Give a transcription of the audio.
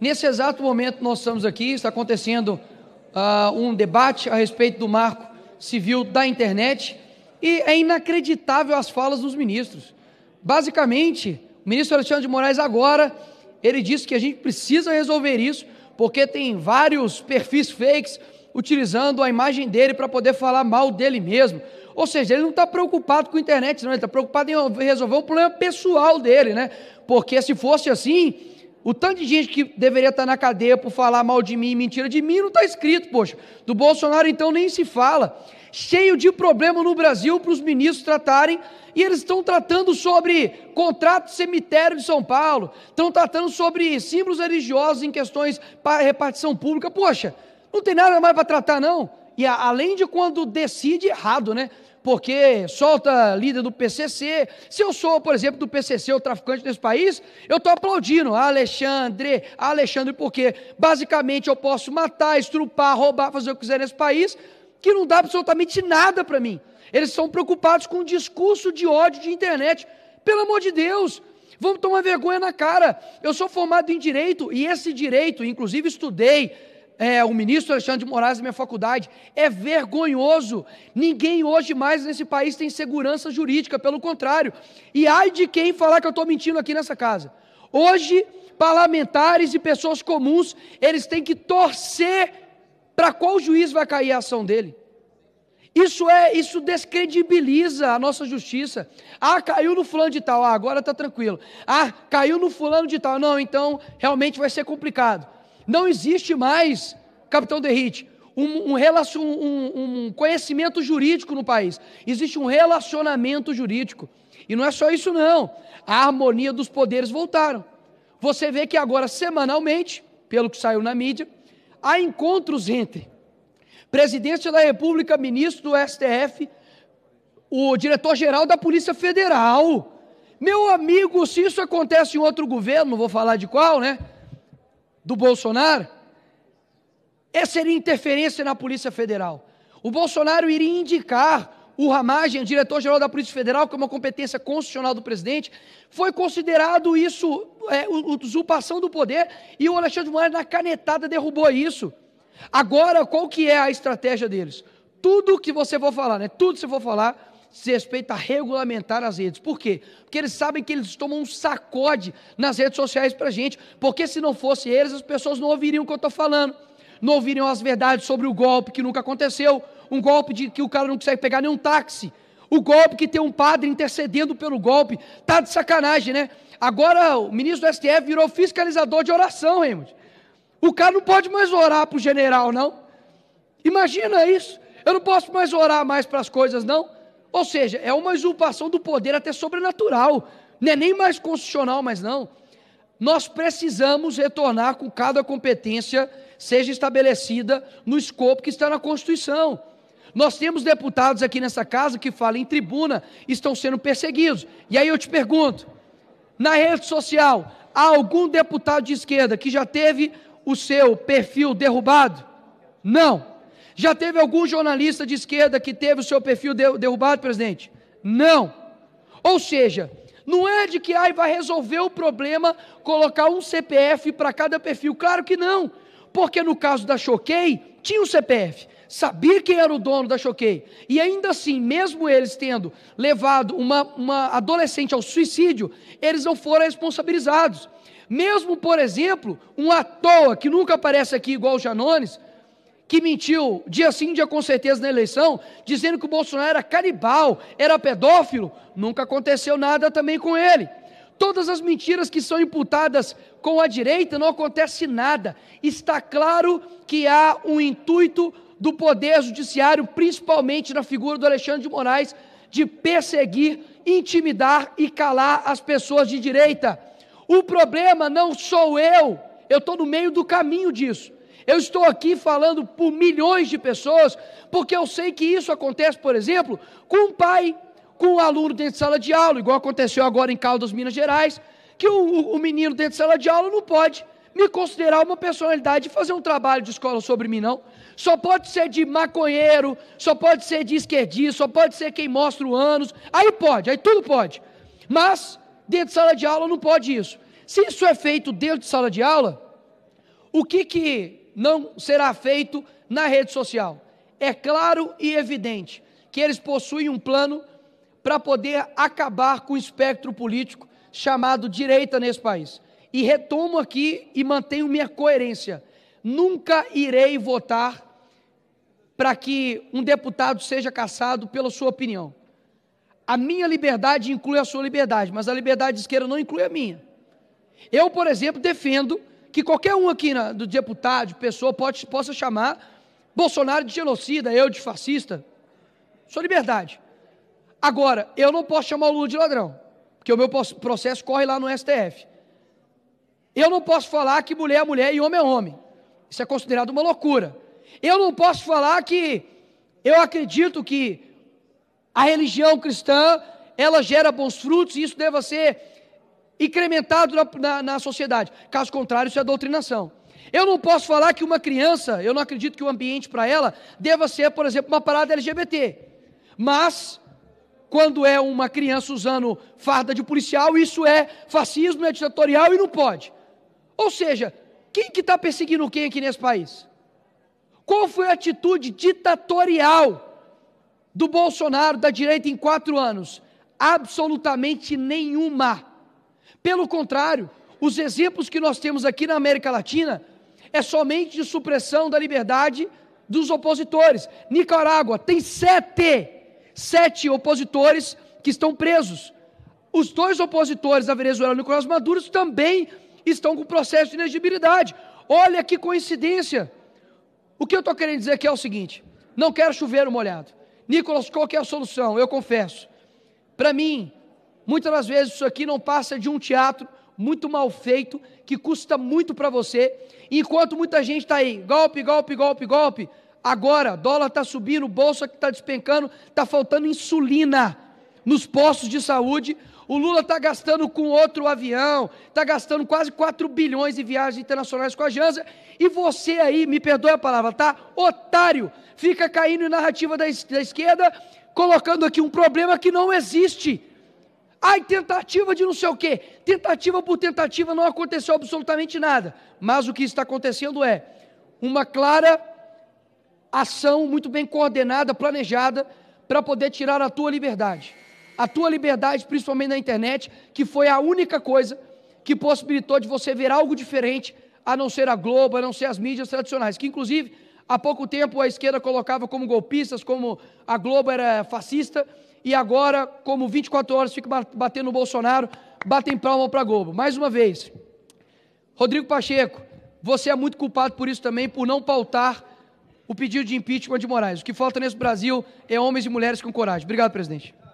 Nesse exato momento nós estamos aqui, está acontecendo uh, um debate a respeito do marco civil da internet e é inacreditável as falas dos ministros. Basicamente, o ministro Alexandre de Moraes agora, ele disse que a gente precisa resolver isso porque tem vários perfis fakes utilizando a imagem dele para poder falar mal dele mesmo. Ou seja, ele não está preocupado com a internet, não, ele está preocupado em resolver o problema pessoal dele, né? Porque se fosse assim, o tanto de gente que deveria estar na cadeia por falar mal de mim, mentira de mim, não está escrito, poxa. Do Bolsonaro, então, nem se fala. Cheio de problema no Brasil para os ministros tratarem, e eles estão tratando sobre contrato cemitério de São Paulo, estão tratando sobre símbolos religiosos em questões para repartição pública. Poxa, não tem nada mais para tratar, não. E além de quando decide errado, né? porque solta líder do PCC. Se eu sou, por exemplo, do PCC, o traficante desse país, eu estou aplaudindo Alexandre, Alexandre, porque basicamente eu posso matar, estrupar, roubar, fazer o que quiser nesse país, que não dá absolutamente nada para mim. Eles são preocupados com o discurso de ódio de internet. Pelo amor de Deus, vamos tomar vergonha na cara. Eu sou formado em direito e esse direito, inclusive estudei é, o ministro Alexandre de Moraes da minha faculdade, é vergonhoso. Ninguém hoje mais nesse país tem segurança jurídica, pelo contrário. E ai de quem falar que eu estou mentindo aqui nessa casa. Hoje, parlamentares e pessoas comuns, eles têm que torcer para qual juiz vai cair a ação dele. Isso é, isso descredibiliza a nossa justiça. Ah, caiu no fulano de tal, ah, agora está tranquilo. Ah, caiu no fulano de tal, não, então realmente vai ser complicado. Não existe mais, capitão Derrite, um, um, um, um conhecimento jurídico no país. Existe um relacionamento jurídico. E não é só isso, não. A harmonia dos poderes voltaram. Você vê que agora, semanalmente, pelo que saiu na mídia, há encontros entre presidente da República, ministro do STF, o diretor-geral da Polícia Federal. Meu amigo, se isso acontece em outro governo, não vou falar de qual, né? do Bolsonaro, essa é seria interferência na Polícia Federal. O Bolsonaro iria indicar o Ramagem, diretor-geral da Polícia Federal, que é uma competência constitucional do presidente, foi considerado isso é, usurpação do poder e o Alexandre de Moraes, na canetada, derrubou isso. Agora, qual que é a estratégia deles? Tudo que você for falar, né? Tudo que você for falar, se respeita a regulamentar as redes. Por quê? Porque eles sabem que eles tomam um sacode nas redes sociais para a gente, porque se não fosse eles, as pessoas não ouviriam o que eu estou falando, não ouviriam as verdades sobre o golpe que nunca aconteceu, um golpe de que o cara não consegue pegar nenhum táxi, o golpe que tem um padre intercedendo pelo golpe, tá de sacanagem, né? Agora o ministro do STF virou fiscalizador de oração, Raymond. O cara não pode mais orar para o general, não. Imagina isso. Eu não posso mais orar mais para as coisas, não. Ou seja, é uma usurpação do poder até sobrenatural, não é nem mais constitucional, mas não. Nós precisamos retornar com cada competência seja estabelecida no escopo que está na Constituição. Nós temos deputados aqui nessa casa que falam em tribuna, estão sendo perseguidos. E aí eu te pergunto: na rede social, há algum deputado de esquerda que já teve o seu perfil derrubado? Não. Já teve algum jornalista de esquerda que teve o seu perfil derrubado, presidente? Não. Ou seja, não é de que ai, vai resolver o problema colocar um CPF para cada perfil. Claro que não. Porque no caso da Choquei, tinha um CPF sabia quem era o dono da Choquei, e ainda assim, mesmo eles tendo levado uma, uma adolescente ao suicídio, eles não foram responsabilizados. Mesmo, por exemplo, um à toa que nunca aparece aqui igual o Janones, que mentiu dia sim, dia com certeza na eleição, dizendo que o Bolsonaro era canibal, era pedófilo, nunca aconteceu nada também com ele. Todas as mentiras que são imputadas com a direita não acontece nada. Está claro que há um intuito do poder judiciário, principalmente na figura do Alexandre de Moraes, de perseguir, intimidar e calar as pessoas de direita. O problema não sou eu, eu estou no meio do caminho disso. Eu estou aqui falando por milhões de pessoas, porque eu sei que isso acontece, por exemplo, com um pai, com um aluno dentro de sala de aula, igual aconteceu agora em Caldas, Minas Gerais, que o, o menino dentro de sala de aula não pode me considerar uma personalidade e fazer um trabalho de escola sobre mim, não. Só pode ser de maconheiro, só pode ser de esquerdista, só pode ser quem mostra o anos. Aí pode, aí tudo pode. Mas, dentro de sala de aula não pode isso. Se isso é feito dentro de sala de aula, o que que não será feito na rede social. É claro e evidente que eles possuem um plano para poder acabar com o espectro político chamado direita nesse país. E retomo aqui e mantenho minha coerência. Nunca irei votar para que um deputado seja caçado pela sua opinião. A minha liberdade inclui a sua liberdade, mas a liberdade de esquerda não inclui a minha. Eu, por exemplo, defendo que qualquer um aqui na, do deputado, de pessoa, pode, possa chamar Bolsonaro de genocida, eu de fascista. sou liberdade. Agora, eu não posso chamar o Lula de ladrão, porque o meu processo corre lá no STF. Eu não posso falar que mulher é mulher e homem é homem. Isso é considerado uma loucura. Eu não posso falar que eu acredito que a religião cristã ela gera bons frutos e isso deve ser incrementado na, na, na sociedade. Caso contrário, isso é doutrinação. Eu não posso falar que uma criança, eu não acredito que o ambiente para ela deva ser, por exemplo, uma parada LGBT. Mas, quando é uma criança usando farda de policial, isso é fascismo, é ditatorial e não pode. Ou seja, quem que está perseguindo quem aqui nesse país? Qual foi a atitude ditatorial do Bolsonaro, da direita, em quatro anos? Absolutamente nenhuma. Pelo contrário, os exemplos que nós temos aqui na América Latina é somente de supressão da liberdade dos opositores. Nicarágua tem sete, sete opositores que estão presos. Os dois opositores da Venezuela, Nicolás Maduro, também estão com processo de inelegibilidade. Olha que coincidência. O que eu estou querendo dizer aqui é o seguinte: não quero chover molhado. Nicolas, qual que é a solução? Eu confesso. Para mim, Muitas das vezes isso aqui não passa de um teatro muito mal feito, que custa muito para você, enquanto muita gente está aí, golpe, golpe, golpe, golpe, agora, dólar está subindo, bolsa que está despencando, está faltando insulina nos postos de saúde, o Lula está gastando com outro avião, está gastando quase 4 bilhões em viagens internacionais com a Janza, e você aí, me perdoe a palavra, tá? Otário, fica caindo em narrativa da, da esquerda, colocando aqui um problema que não existe. Ai, tentativa de não sei o quê. Tentativa por tentativa não aconteceu absolutamente nada. Mas o que está acontecendo é uma clara ação muito bem coordenada, planejada, para poder tirar a tua liberdade. A tua liberdade, principalmente na internet, que foi a única coisa que possibilitou de você ver algo diferente, a não ser a Globo, a não ser as mídias tradicionais, que inclusive há pouco tempo a esquerda colocava como golpistas, como a Globo era fascista, e agora, como 24 horas fica batendo no Bolsonaro, batem palma para Globo. Mais uma vez, Rodrigo Pacheco, você é muito culpado por isso também, por não pautar o pedido de impeachment de Moraes. O que falta nesse Brasil é homens e mulheres com coragem. Obrigado, presidente.